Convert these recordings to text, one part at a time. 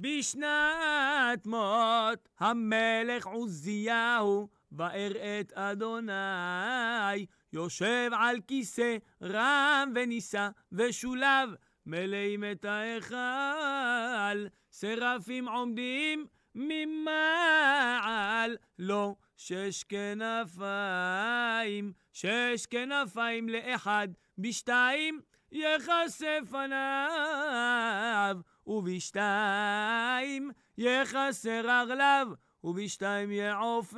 בשנת מות המלך עוזיהו, ואראה את אדוני, יושב על כיסא רם ונישא ושולב, מלאים את ההיכל, שרפים עומדים ממעל, לא שש כנפיים, שש כנפיים לאחד, בשתיים יכסה פניו. ובשתיים יחסר ארלב, ובשתיים יעופף.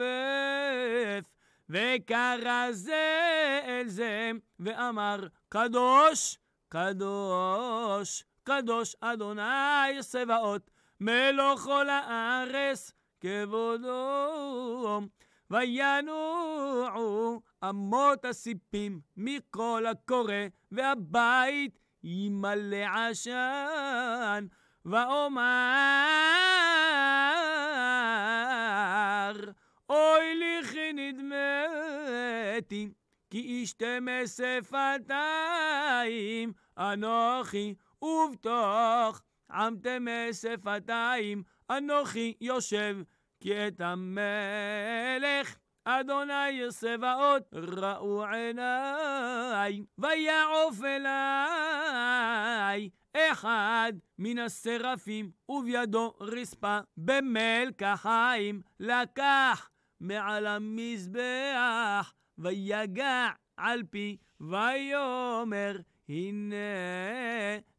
וקרא זה אל זה, ואמר, קדוש, קדוש, קדוש אדוני שבעות, מלוך כל הארץ, כבודו. וינועו אמות הסיפים מכל הקורא, והבית ימלא עשן, ואומר, אוי לי כי נדמתי, כי אשתה משפתיים, אנוכי ובתוך עמתה משפתיים, אנוכי יושב, כי את המלך אדוני שבעות ראו עיניי, ויעוף אליי אחד מן הסרפים, ובידו רספה במלק החיים, לקח מעל המזבח, ויגע על פי, ויאמר, הנה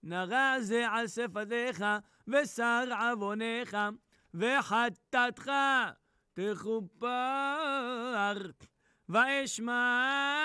נרע זה על שפתיך, ושר עוונך, וחטאתך. תכופר ואשמע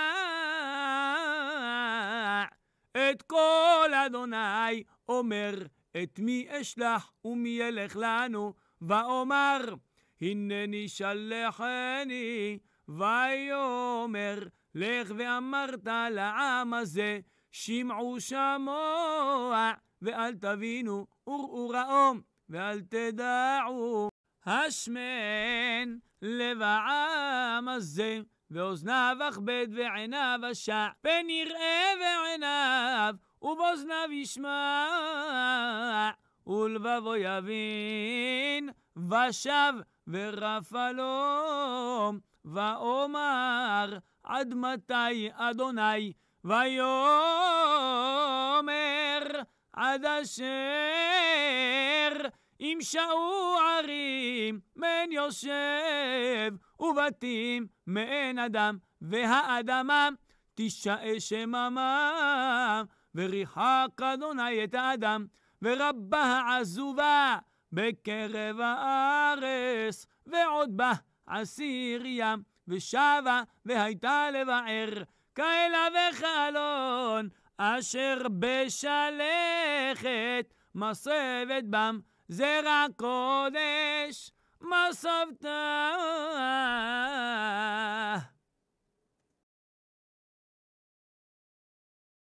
את כל אדוני אומר את מי אשלח ומי ילך לנו ואומר הנני שלחני ויאמר לך ואמרת לעם הזה שמעו שמוע ואל תבינו וראו ראום ואל תדעו השמן לב העם הזה, ואוזניו אכבד ועיניו אשע, פן יראה ועיניו, ובאוזניו ישמע, ולבבו יבין, ושב ורפה לו, ואומר עד מתי אדוני, ויאמר עד אשר אם שאו ערים מן יושב, ובתים מן אדם, והאדמה תשאה שממה, וריחק אדוני את האדם, ורבה העזובה בקרב הארץ, ועוד בה עשיר ים, ושבה והייתה לבער, כאלה וחלון, אשר בשלכת מסבת בם. זרע קודש מסבת